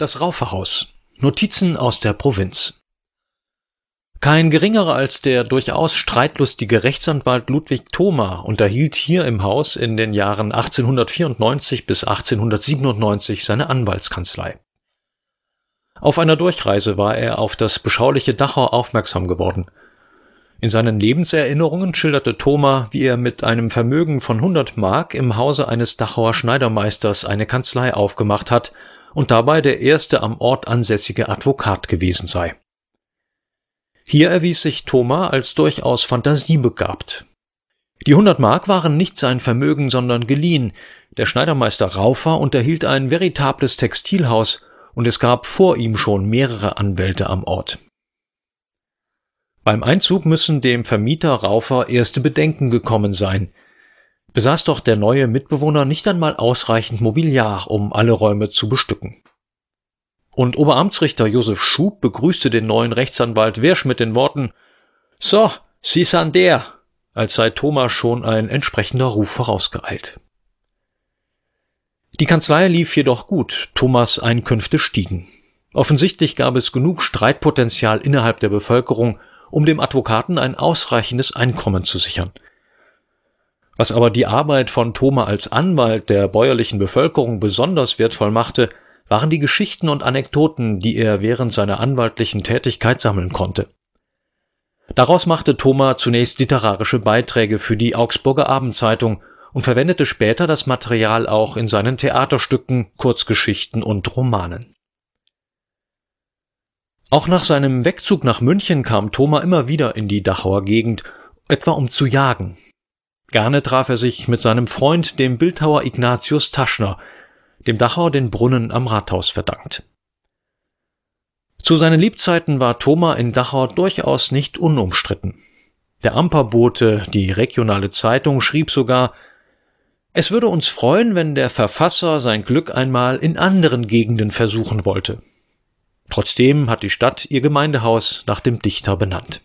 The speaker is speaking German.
Das Rauferhaus. Notizen aus der Provinz. Kein geringerer als der durchaus streitlustige Rechtsanwalt Ludwig Thoma unterhielt hier im Haus in den Jahren 1894 bis 1897 seine Anwaltskanzlei. Auf einer Durchreise war er auf das beschauliche Dachau aufmerksam geworden. In seinen Lebenserinnerungen schilderte Thoma, wie er mit einem Vermögen von 100 Mark im Hause eines Dachauer Schneidermeisters eine Kanzlei aufgemacht hat und dabei der erste am Ort ansässige Advokat gewesen sei. Hier erwies sich Thomas als durchaus fantasiebegabt. Die 100 Mark waren nicht sein Vermögen, sondern geliehen. Der Schneidermeister Raufer unterhielt ein veritables Textilhaus und es gab vor ihm schon mehrere Anwälte am Ort. Beim Einzug müssen dem Vermieter Raufer erste Bedenken gekommen sein – besaß doch der neue Mitbewohner nicht einmal ausreichend Mobiliar, um alle Räume zu bestücken. Und Oberamtsrichter Josef Schub begrüßte den neuen Rechtsanwalt Wirsch mit den Worten So, Sie sind der, als sei Thomas schon ein entsprechender Ruf vorausgeeilt. Die Kanzlei lief jedoch gut, Thomas Einkünfte stiegen. Offensichtlich gab es genug Streitpotenzial innerhalb der Bevölkerung, um dem Advokaten ein ausreichendes Einkommen zu sichern – was aber die Arbeit von Thoma als Anwalt der bäuerlichen Bevölkerung besonders wertvoll machte, waren die Geschichten und Anekdoten, die er während seiner anwaltlichen Tätigkeit sammeln konnte. Daraus machte Thoma zunächst literarische Beiträge für die Augsburger Abendzeitung und verwendete später das Material auch in seinen Theaterstücken, Kurzgeschichten und Romanen. Auch nach seinem Wegzug nach München kam Thoma immer wieder in die Dachauer Gegend, etwa um zu jagen. Gerne traf er sich mit seinem Freund, dem Bildhauer Ignatius Taschner, dem Dachau den Brunnen am Rathaus verdankt. Zu seinen Liebzeiten war Thoma in Dachau durchaus nicht unumstritten. Der Amperbote, die regionale Zeitung, schrieb sogar, es würde uns freuen, wenn der Verfasser sein Glück einmal in anderen Gegenden versuchen wollte. Trotzdem hat die Stadt ihr Gemeindehaus nach dem Dichter benannt.